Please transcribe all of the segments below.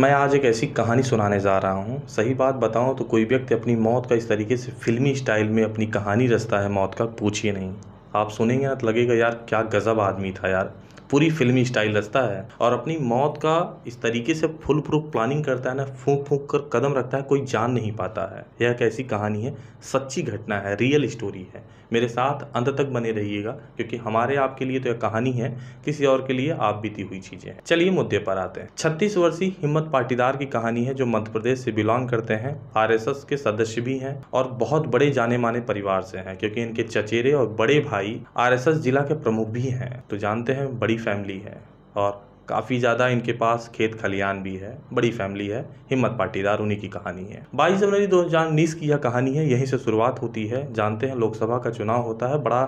मैं आज एक ऐसी कहानी सुनाने जा रहा हूँ सही बात बताऊँ तो कोई व्यक्ति अपनी मौत का इस तरीके से फिल्मी स्टाइल में अपनी कहानी रचता है मौत का पूछिए नहीं आप सुनेंगे ना तो लगेगा यार क्या गज़ब आदमी था यार पूरी फिल्मी स्टाइल रचता है और अपनी मौत का इस तरीके से फुल प्रूफ प्लानिंग करता है ना फूक फूक कर कदम रखता है कोई जान नहीं पाता है यह कैसी ऐसी कहानी है सच्ची घटना है रियल स्टोरी है मेरे साथ अंत तक बने रहिएगा क्योंकि हमारे आपके लिए तो यह कहानी है किसी और के लिए आप बीती हुई चीज़ें हैं चलिए मुद्दे पर आते हैं छत्तीस वर्षीय हिम्मत पाटीदार की कहानी है जो मध्य प्रदेश से बिलोंग करते हैं आर के सदस्य भी हैं और बहुत बड़े जाने माने परिवार से हैं क्योंकि इनके चचेरे और बड़े भाई आर जिला के प्रमुख भी हैं तो जानते हैं बड़ी फैमिली है और काफ़ी ज़्यादा इनके पास खेत खलियान भी है बड़ी फैमिली है हिम्मत पाटीदार उन्हीं की कहानी है बाईस जनवरी दो हजार उन्नीस की यह कहानी है यहीं से शुरुआत होती है जानते हैं लोकसभा का चुनाव होता है बड़ा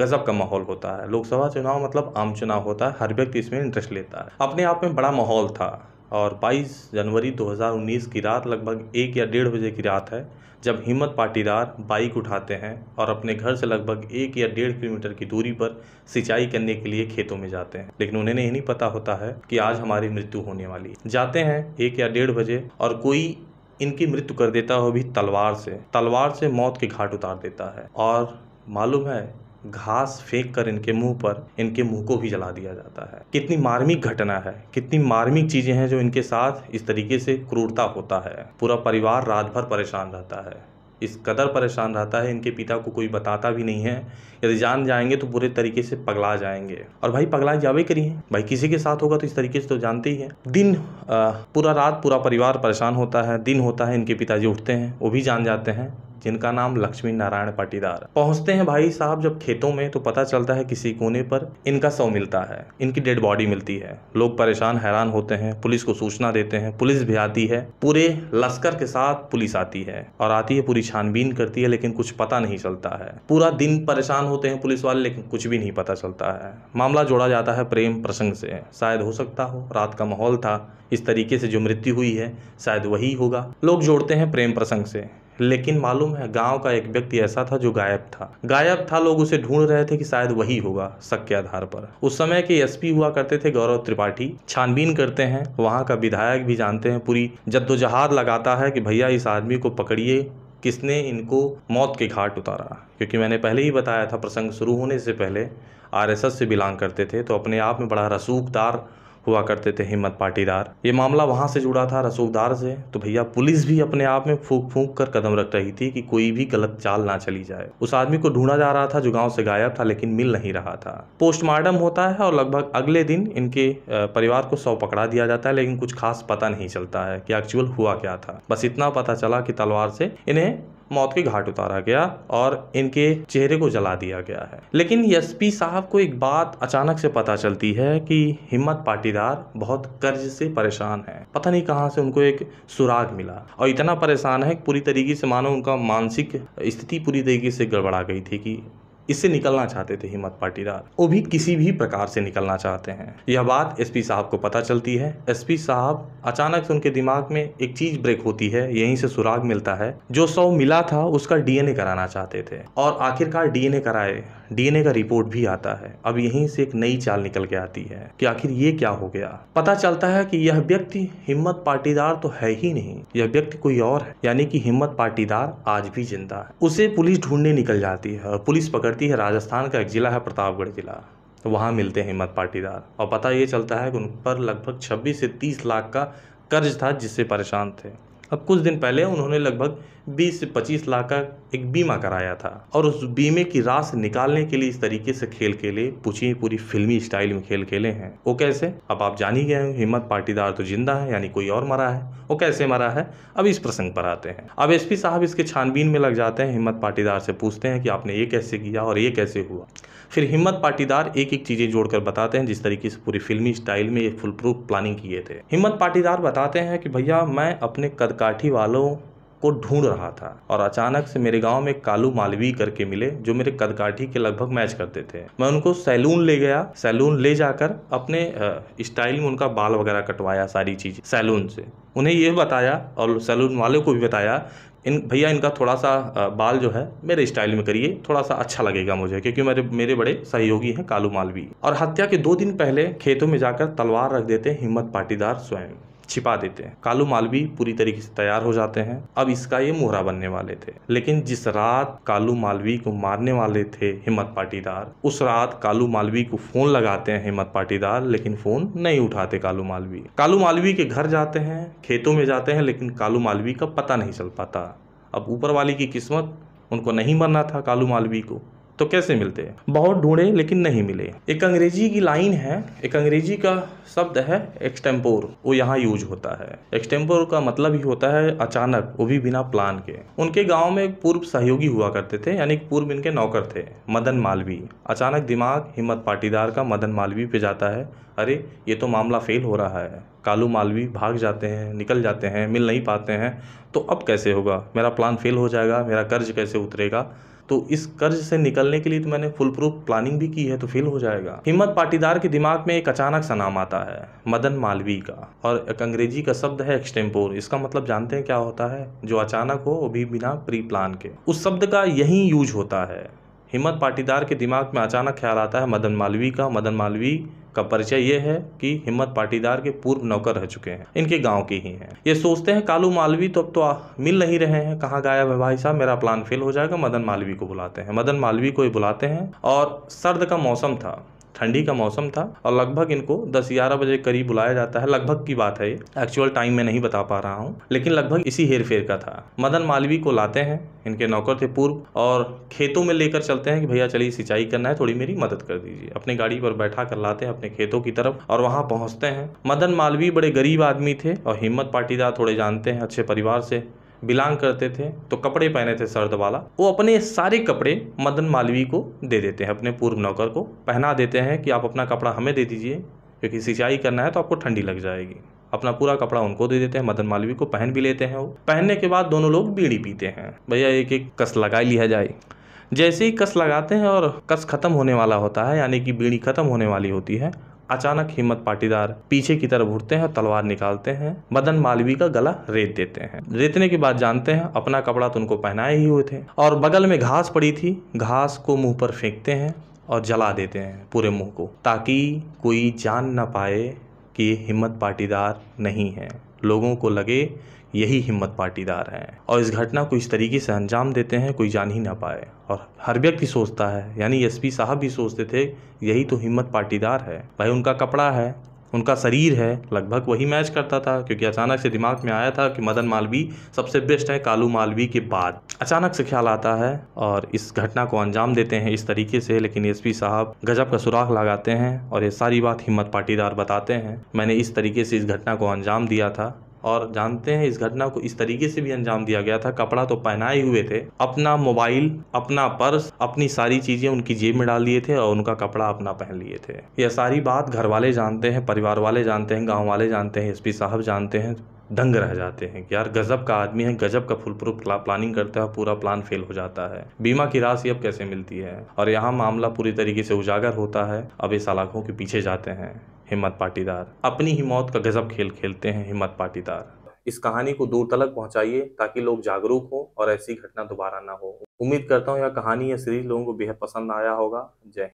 गजब का माहौल होता है लोकसभा चुनाव मतलब आम चुनाव होता है हर व्यक्ति इसमें इंटरेस्ट लेता है अपने आप में बड़ा माहौल था और 22 जनवरी 2019 की रात लगभग एक या डेढ़ बजे की रात है जब हिम्मत पाटीदार बाइक उठाते हैं और अपने घर से लगभग एक या डेढ़ किलोमीटर की दूरी पर सिंचाई करने के लिए खेतों में जाते हैं लेकिन उन्हें नहीं पता होता है कि आज हमारी मृत्यु होने वाली है जाते हैं एक या डेढ़ बजे और कोई इनकी मृत्यु कर देता हो भी तलवार से तलवार से मौत के घाट उतार देता है और मालूम है घास फेंक कर इनके मुंह पर इनके मुंह को भी जला दिया जाता है कितनी मार्मिक घटना है कितनी मार्मिक चीज़ें हैं जो इनके साथ इस तरीके से क्रूरता होता है पूरा परिवार रात भर परेशान रहता है इस कदर परेशान रहता है इनके पिता को कोई बताता भी नहीं है यदि जान जाएंगे तो बुरे तरीके से पगला जाएंगे और भाई पगला जावे करिए भाई किसी के साथ होगा तो इस तरीके से तो जानते ही है दिन पूरा रात पूरा परिवार परेशान होता है दिन होता है इनके पिताजी उठते हैं वो भी जान जाते हैं जिनका नाम लक्ष्मी नारायण पाटीदार पहुंचते हैं भाई साहब जब खेतों में तो पता चलता है किसी कोने पर इनका शव मिलता है इनकी डेड बॉडी मिलती है लोग परेशान हैरान होते हैं पुलिस को सूचना देते हैं पुलिस भी आती है पूरे लश्कर के साथ पुलिस आती है और आती है पूरी छानबीन करती है लेकिन कुछ पता नहीं चलता है पूरा दिन परेशान होते हैं पुलिस वाले लेकिन कुछ भी नहीं पता चलता है मामला जोड़ा जाता है प्रेम प्रसंग से शायद हो सकता हो रात का माहौल था इस तरीके से जो मृत्यु हुई है शायद वही होगा लोग जोड़ते हैं प्रेम प्रसंग से लेकिन मालूम है गांव का एक व्यक्ति ऐसा था जो गायब था गायब था लोग उसे ढूंढ रहे थे कि शायद वही होगा शक के आधार पर उस समय के एसपी हुआ करते थे गौरव त्रिपाठी छानबीन करते हैं वहां का विधायक भी जानते हैं पूरी जद्दोजहाद लगाता है कि भैया इस आदमी को पकड़िए किसने इनको मौत के घाट उतारा क्योंकि मैंने पहले ही बताया था प्रसंग शुरू होने से पहले आरएसएस से बिलोंग करते थे तो अपने आप में बड़ा रसूखदार हुआ करते थे हिम्मत पाटीदार ये मामला वहां से जुड़ा था रसूखदार से तो भैया पुलिस भी अपने आप में फूक फूक कर कदम रख रही थी कि कोई भी गलत चाल ना चली जाए उस आदमी को ढूंढा जा रहा था जो गाँव से गायब था लेकिन मिल नहीं रहा था पोस्टमार्टम होता है और लगभग अगले दिन इनके परिवार को सौ पकड़ा दिया जाता है लेकिन कुछ खास पता नहीं चलता है कि एक्चुअल हुआ क्या था बस इतना पता चला कि तलवार से इन्हें मौत के घाट उतारा गया और इनके चेहरे को जला दिया गया है लेकिन एसपी साहब को एक बात अचानक से पता चलती है कि हिम्मत पाटीदार बहुत कर्ज से परेशान है पता नहीं कहाँ से उनको एक सुराग मिला और इतना परेशान है पूरी तरीके से मानो उनका मानसिक स्थिति पूरी तरीके से गड़बड़ा गई थी कि इससे निकलना चाहते थे हिम्मत पाटीदार वो भी किसी भी प्रकार से निकलना चाहते हैं यह बात एसपी साहब को पता चलती है एसपी साहब अचानक से उनके दिमाग में एक चीज ब्रेक होती है यहीं से सुराग मिलता है जो सौ मिला था उसका डीएनए कराना चाहते थे और आखिरकार डीएनए कराए डीएनए का रिपोर्ट भी आता है अब यहीं से एक नई चाल निकल के आती है कि आखिर ये क्या हो गया पता चलता है कि यह व्यक्ति हिम्मत पाटीदार तो है ही नहीं यह व्यक्ति कोई और है यानी कि हिम्मत पाटीदार आज भी जिंदा है उसे पुलिस ढूंढने निकल जाती है पुलिस पकड़ती है राजस्थान का एक जिला है प्रतापगढ़ जिला तो वहाँ मिलते हैं हिम्मत पाटीदार और पता ये चलता है कि उन पर लगभग छब्बीस से तीस लाख का कर्ज था जिससे परेशान थे अब कुछ दिन पहले उन्होंने लगभग 20 से 25 लाख का एक बीमा कराया था और उस बीमे की रास निकालने के लिए इस तरीके से खेल खेले पूछिए पूरी फिल्मी स्टाइल में खेल खेले हैं वो कैसे अब आप जान ही गए हिम्मत पाटीदार तो जिंदा है यानी कोई और मरा है वो कैसे मरा है अब इस प्रसंग पर आते हैं अब एसपी साहब इसके छानबीन में लग जाते हैं हिम्मत पाटीदार से पूछते हैं कि आपने ये कैसे किया और ये कैसे हुआ फिर हिम्मत पाटीदार एक एक चीज़ें जोड़कर बताते हैं जिस तरीके से पूरी फिल्मी स्टाइल में ये फुल प्रूफ प्लानिंग किए थे हिम्मत पाटीदार बताते हैं कि भैया मैं अपने कदकाठी वालों को ढूंढ रहा था और अचानक से मेरे गांव में कालू मालवी करके मिले जो मेरे कदकाठी के लगभग मैच करते थे मैं उनको सैलून ले गया सैलून ले जाकर अपने स्टाइल में उनका बाल वगैरह कटवाया सारी चीज़ सैलून से उन्हें यह बताया और सैलून वाले को भी बताया इन भैया इनका थोड़ा सा बाल जो है मेरे स्टाइल में करिए थोड़ा सा अच्छा लगेगा मुझे क्योंकि मेरे मेरे बड़े सहयोगी हैं कालू मालवी और हत्या के दो दिन पहले खेतों में जाकर तलवार रख देते हैं हिम्मत पाटीदार स्वयं छिपा देते हैं कालू मालवी पूरी तरीके से तैयार हो जाते हैं अब इसका ये मोहरा बनने वाले थे लेकिन जिस रात कालू मालवी को मारने वाले थे हिम्मत पाटीदार उस रात कालू मालवी को फोन लगाते हैं हिम्मत पाटीदार लेकिन फोन नहीं उठाते कालू मालवी कालू मालवी के घर जाते हैं खेतों में जाते हैं लेकिन कालू मालवी का पता नहीं चल पाता अब ऊपर वाली की किस्मत उनको नहीं मरना था कालू मालवी को तो कैसे मिलते बहुत ढूंढे लेकिन नहीं मिले एक अंग्रेजी की लाइन है एक अंग्रेजी का शब्द है एक्सटेम्पोर वो यहाँ यूज होता है एक्सटेम्पोर का मतलब ही होता है अचानक वो भी बिना प्लान के उनके गांव में एक पूर्व सहयोगी हुआ करते थे यानी पूर्व इनके नौकर थे मदन मालवी अचानक दिमाग हिम्मत पाटीदार का मदन मालवी पे जाता है अरे ये तो मामला फेल हो रहा है कालू मालवी भाग जाते हैं निकल जाते हैं मिल नहीं पाते हैं तो अब कैसे होगा मेरा प्लान फेल हो जाएगा मेरा कर्ज कैसे उतरेगा तो इस कर्ज से निकलने के लिए तो मैंने फुल प्रूफ प्लानिंग भी की है तो फेल हो जाएगा हिम्मत पाटीदार के दिमाग में एक अचानक सा नाम आता है मदन मालवी का और एक अंग्रेजी का शब्द है एक्सटेम्पोर इसका मतलब जानते हैं क्या होता है जो अचानक हो वो भी बिना प्री प्लान के उस शब्द का यही यूज होता है हिम्मत पाटीदार के दिमाग में अचानक ख्याल आता है मदन मालवी का मदन मालवी का परिचय ये है कि हिम्मत पाटीदार के पूर्व नौकर रह चुके हैं इनके गांव के ही हैं ये सोचते हैं कालू मालवी तो अब तो आ, मिल नहीं रहे हैं कहाँ गायब है भाई साहब मेरा प्लान फेल हो जाएगा मदन मालवी को बुलाते हैं मदन मालवी को ही बुलाते हैं और सर्द का मौसम था ठंडी का मौसम था और लगभग इनको दस ग्यारह बजे करीब बुलाया जाता है लगभग की बात है एक्चुअल टाइम में नहीं बता पा रहा हूँ लेकिन लगभग इसी हेर फेर का था मदन मालवी को लाते हैं इनके नौकर थे पूर्व और खेतों में लेकर चलते हैं कि भैया चलिए सिंचाई करना है थोड़ी मेरी मदद कर दीजिए अपने गाड़ी पर बैठा कर लाते हैं अपने खेतों की तरफ और वहाँ पहुँचते हैं मदन मालवी बड़े गरीब आदमी थे और हिम्मत पाटीदार थोड़े जानते हैं अच्छे परिवार से बिलोंग करते थे तो कपड़े पहने थे सर्द वाला वो अपने सारे कपड़े मदन मालवी को दे देते हैं अपने पूर्व नौकर को पहना देते हैं कि आप अपना कपड़ा हमें दे दीजिए क्योंकि सिंचाई करना है तो आपको ठंडी लग जाएगी अपना पूरा कपड़ा उनको दे देते हैं मदन मालवी को पहन भी लेते हैं वो पहनने के बाद दोनों लोग बीड़ी पीते हैं भैया एक एक कस लगा लिया जाए जैसे ही कस लगाते हैं और कस खत्म होने वाला होता है यानी कि बीड़ी खत्म होने वाली होती है अचानक हिम्मत पाटीदार पीछे की तरफ उठते हैं और तलवार निकालते हैं मदन मालवी का गला रेत देते हैं रेतने के बाद जानते हैं अपना कपड़ा तो उनको पहनाए ही हुए थे और बगल में घास पड़ी थी घास को मुंह पर फेंकते हैं और जला देते हैं पूरे मुंह को ताकि कोई जान ना पाए कि हिम्मत पाटीदार नहीं है लोगों को लगे यही हिम्मत पाटीदार हैं और इस घटना को इस तरीके से अंजाम देते हैं कोई जान ही ना पाए और हर व्यक्ति सोचता है यानी एसपी साहब भी सोचते थे यही तो हिम्मत पाटीदार है भाई उनका कपड़ा है उनका शरीर है लगभग वही मैच करता था क्योंकि अचानक से दिमाग में आया था कि मदन मालवी सबसे बेस्ट है कालू मालवी के बाद अचानक से ख्याल आता है और इस घटना को अंजाम देते हैं इस तरीके से लेकिन एस साहब गजब का सुराख लगाते हैं और ये सारी बात हिम्मत पाटीदार बताते हैं मैंने इस तरीके से इस घटना को अंजाम दिया था और जानते हैं इस घटना को इस तरीके से भी अंजाम दिया गया था कपड़ा तो पहनाए हुए थे अपना मोबाइल अपना पर्स अपनी सारी चीज़ें उनकी जेब में डाल दिए थे और उनका कपड़ा अपना पहन लिए थे यह सारी बात घर वाले जानते हैं परिवार वाले जानते हैं गाँव वाले जानते हैं एस साहब जानते हैं दंग रह जाते हैं कि यार गजब का आदमी है गजब का फुल प्रूफ प्लानिंग करता है पूरा प्लान फेल हो जाता है बीमा की राशि अब कैसे मिलती है और यहाँ मामला पूरी तरीके से उजागर होता है अब इस सलाखों के पीछे जाते हैं हिम्मत पाटीदार अपनी ही मौत का गजब खेल खेलते हैं हिम्मत पाटीदार इस कहानी को दूर तलक पहुंचाइए ताकि लोग जागरूक हो और ऐसी घटना दोबारा ना हो उम्मीद करता हूँ यह कहानी या सीरीज लोगों को बेहद पसंद आया होगा जय